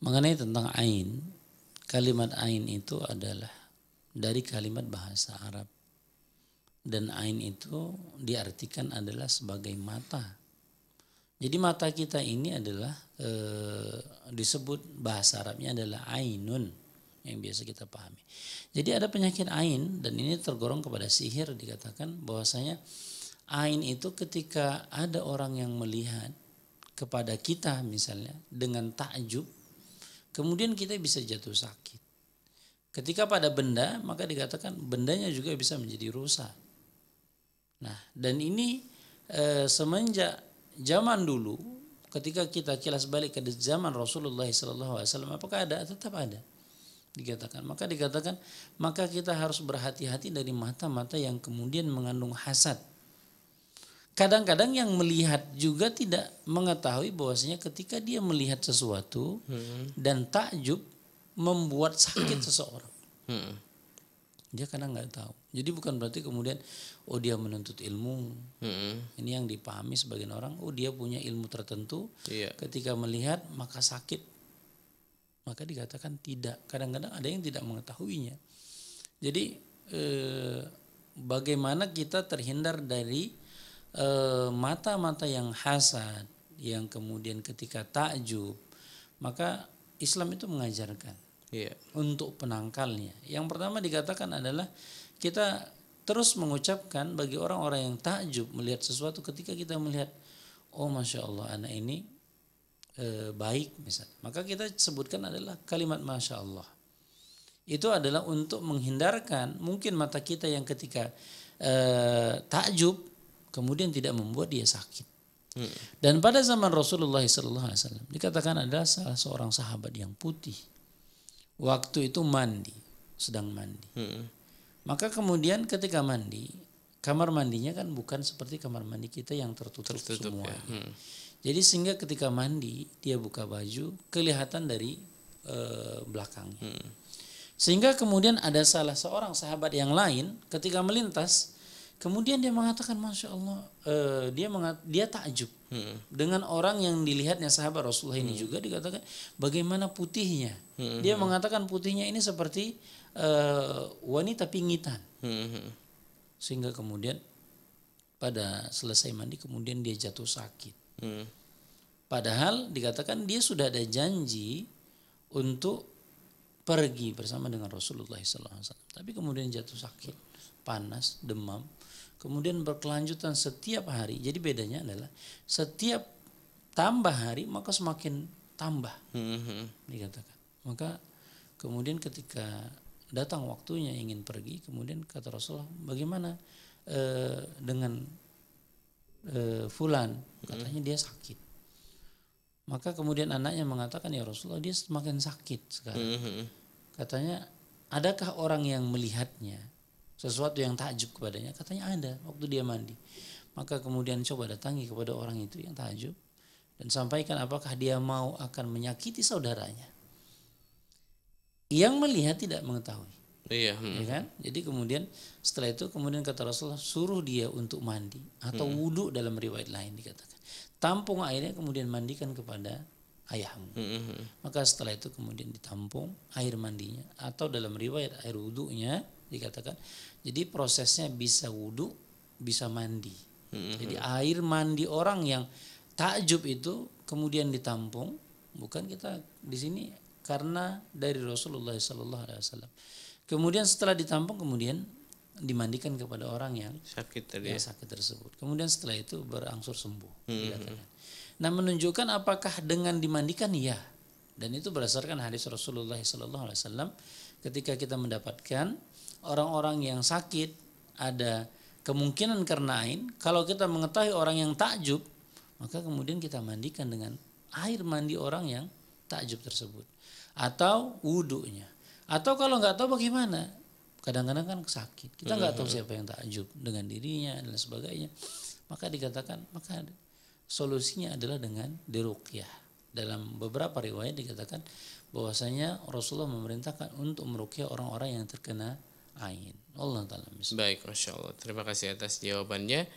mengenai tentang ain kalimat ain itu adalah dari kalimat bahasa Arab dan ain itu diartikan adalah sebagai mata jadi mata kita ini adalah e, disebut bahasa Arabnya adalah ainun yang biasa kita pahami jadi ada penyakit ain dan ini tergolong kepada sihir dikatakan bahwasanya ain itu ketika ada orang yang melihat kepada kita misalnya dengan takjub Kemudian kita bisa jatuh sakit. Ketika pada benda, maka dikatakan bendanya juga bisa menjadi rusak. Nah, dan ini e, semenjak zaman dulu, ketika kita kilas balik ke zaman Rasulullah SAW, apakah ada? Tetap ada. Dikatakan, maka dikatakan, maka kita harus berhati-hati dari mata-mata yang kemudian mengandung hasad kadang-kadang yang melihat juga tidak mengetahui bahwasanya ketika dia melihat sesuatu hmm. dan takjub membuat sakit seseorang hmm. dia kadang nggak tahu jadi bukan berarti kemudian oh dia menuntut ilmu hmm. ini yang dipahami sebagian orang oh dia punya ilmu tertentu iya. ketika melihat maka sakit maka dikatakan tidak kadang-kadang ada yang tidak mengetahuinya jadi eh, bagaimana kita terhindar dari Eh, mata-mata e, yang hasad, yang kemudian ketika takjub, maka Islam itu mengajarkan yeah. untuk penangkalnya. Yang pertama dikatakan adalah kita terus mengucapkan bagi orang-orang yang takjub melihat sesuatu ketika kita melihat, oh masya Allah anak ini e, baik misalnya, maka kita sebutkan adalah kalimat masya Allah. Itu adalah untuk menghindarkan mungkin mata kita yang ketika e, takjub kemudian tidak membuat dia sakit. Hmm. Dan pada zaman Rasulullah SAW dikatakan ada salah seorang sahabat yang putih. Waktu itu mandi, sedang mandi. Hmm. Maka kemudian ketika mandi, kamar mandinya kan bukan seperti kamar mandi kita yang tertutup, tertutup ya. semua. Ya. Hmm. Jadi sehingga ketika mandi dia buka baju kelihatan dari e, belakangnya. Hmm. Sehingga kemudian ada salah seorang sahabat yang lain ketika melintas Kemudian dia mengatakan, masya Allah, uh, dia mengat, dia takjub hmm. dengan orang yang dilihatnya sahabat Rasulullah ini hmm. juga dikatakan bagaimana putihnya. Hmm. Dia mengatakan putihnya ini seperti uh, wanita pingitan, hmm, hmm. sehingga kemudian pada selesai mandi kemudian dia jatuh sakit. Hmm. Padahal dikatakan dia sudah ada janji untuk pergi bersama dengan Rasulullah SAW. Tapi kemudian jatuh sakit, panas, demam, kemudian berkelanjutan setiap hari. Jadi bedanya adalah setiap tambah hari maka semakin tambah mm-hmm. dikatakan. Maka kemudian ketika datang waktunya ingin pergi, kemudian kata Rasulullah, bagaimana e, dengan e, Fulan? Mm-hmm. Katanya dia sakit. Maka kemudian anaknya mengatakan ya Rasulullah dia semakin sakit sekarang. Mm-hmm. Katanya, adakah orang yang melihatnya sesuatu yang takjub kepadanya? Katanya ada waktu dia mandi. Maka kemudian coba datangi kepada orang itu yang takjub dan sampaikan apakah dia mau akan menyakiti saudaranya. Yang melihat tidak mengetahui. Iya. Hmm. Ya kan? Jadi kemudian setelah itu kemudian kata Rasulullah suruh dia untuk mandi atau hmm. wudhu dalam riwayat lain dikatakan. Tampung airnya kemudian mandikan kepada ayahmu. Mm -hmm. Maka setelah itu kemudian ditampung air mandinya atau dalam riwayat air wudhunya dikatakan. Jadi prosesnya bisa wudhu, bisa mandi. Mm -hmm. Jadi air mandi orang yang takjub itu kemudian ditampung. Bukan kita di sini karena dari Rasulullah Sallallahu Alaihi Wasallam, Kemudian setelah ditampung kemudian dimandikan kepada orang yang sakit tadi yang ya? sakit tersebut. Kemudian setelah itu berangsur sembuh. Hmm. hmm. Nah menunjukkan apakah dengan dimandikan ya dan itu berdasarkan hadis Rasulullah SAW ketika kita mendapatkan orang-orang yang sakit ada kemungkinan karena ain. Kalau kita mengetahui orang yang takjub maka kemudian kita mandikan dengan air mandi orang yang takjub tersebut atau wudhunya. Atau kalau nggak tahu bagaimana kadang-kadang kan sakit kita nggak tahu siapa yang takjub dengan dirinya dan sebagainya maka dikatakan maka solusinya adalah dengan dirukyah dalam beberapa riwayat dikatakan bahwasanya Rasulullah memerintahkan untuk merukyah orang-orang yang terkena ain Allah taala baik masya Allah terima kasih atas jawabannya